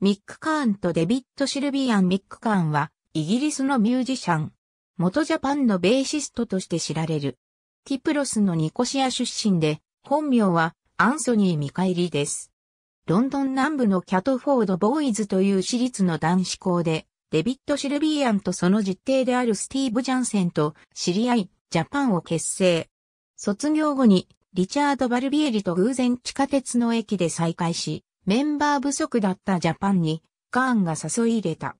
ミック・カーンとデビッド・シルビアン・ミック・カーンは、イギリスのミュージシャン、元ジャパンのベーシストとして知られる。キプロスのニコシア出身で、本名はアンソニー・ミカエリです。ロンドン南部のキャトフォード・ボーイズという私立の男子校で、デビッド・シルビアンとその実弟であるスティーブ・ジャンセンと知り合い、ジャパンを結成。卒業後に、リチャード・バルビエリと偶然地下鉄の駅で再会し、メンバー不足だったジャパンに、カーンが誘い入れた。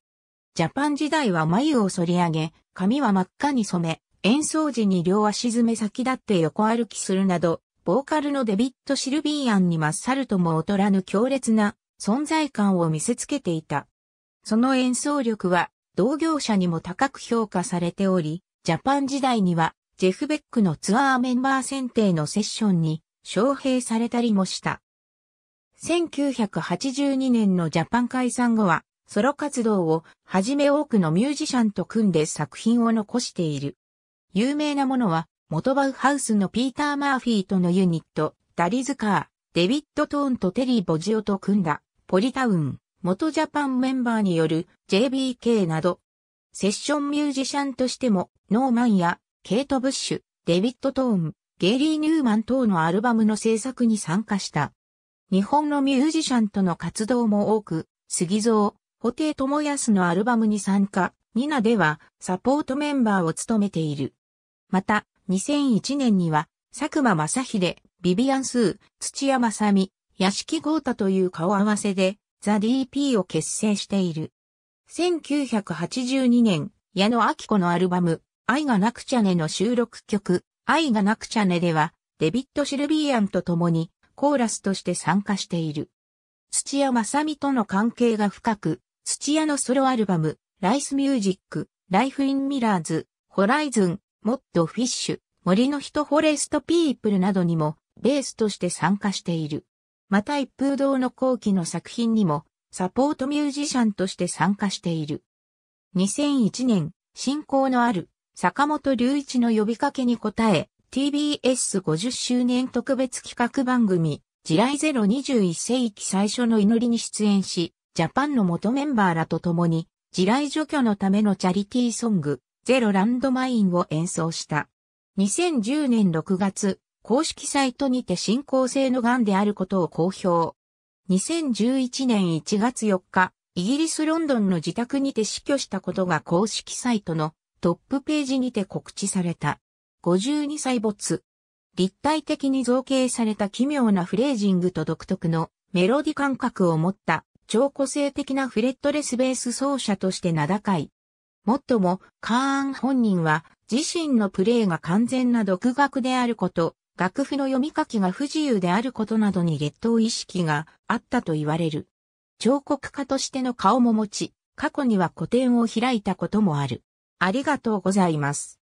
ジャパン時代は眉を反り上げ、髪は真っ赤に染め、演奏時に両足詰め先立って横歩きするなど、ボーカルのデビット・シルビーアンにまっさるとも劣らぬ強烈な存在感を見せつけていた。その演奏力は同業者にも高く評価されており、ジャパン時代にはジェフ・ベックのツアーメンバー選定のセッションに招聘されたりもした。1982年のジャパン解散後は、ソロ活動をはじめ多くのミュージシャンと組んで作品を残している。有名なものは、元バウハウスのピーター・マーフィーとのユニット、ダリズカー、デビッド・トーンとテリー・ボジオと組んだ、ポリタウン、元ジャパンメンバーによる JBK など、セッションミュージシャンとしても、ノーマンやケイト・ブッシュ、デビッド・トーン、ゲイリー・ニューマン等のアルバムの制作に参加した。日本のミュージシャンとの活動も多く、杉蔵、布袋寅泰のアルバムに参加、ニナではサポートメンバーを務めている。また、2001年には、佐久間正秀、ビビアンスー、土屋正み、屋敷豪太という顔合わせで、ザ・ DP を結成している。1982年、矢野明子のアルバム、愛がなくちゃねの収録曲、愛がなくちゃねでは、デビッド・シルビーアンと共に、コーラスとして参加している。土屋正美との関係が深く、土屋のソロアルバム、ライスミュージック、ライフインミラーズ、ホライズン、モッドフィッシュ、森の人フォレストピープルなどにも、ベースとして参加している。また一風堂の後期の作品にも、サポートミュージシャンとして参加している。2001年、進行のある、坂本隆一の呼びかけに応え、TBS50 周年特別企画番組、地雷ゼロ21世紀最初の祈りに出演し、ジャパンの元メンバーらと共に、地雷除去のためのチャリティーソング、ゼロランドマインを演奏した。2010年6月、公式サイトにて進行性の癌であることを公表。2011年1月4日、イギリス・ロンドンの自宅にて死去したことが公式サイトのトップページにて告知された。52歳没。立体的に造形された奇妙なフレージングと独特のメロディ感覚を持った超個性的なフレットレスベース奏者として名高い。もっとも、カーン本人は自身のプレイが完全な独学であること、楽譜の読み書きが不自由であることなどに劣等意識があったと言われる。彫刻家としての顔も持ち、過去には個展を開いたこともある。ありがとうございます。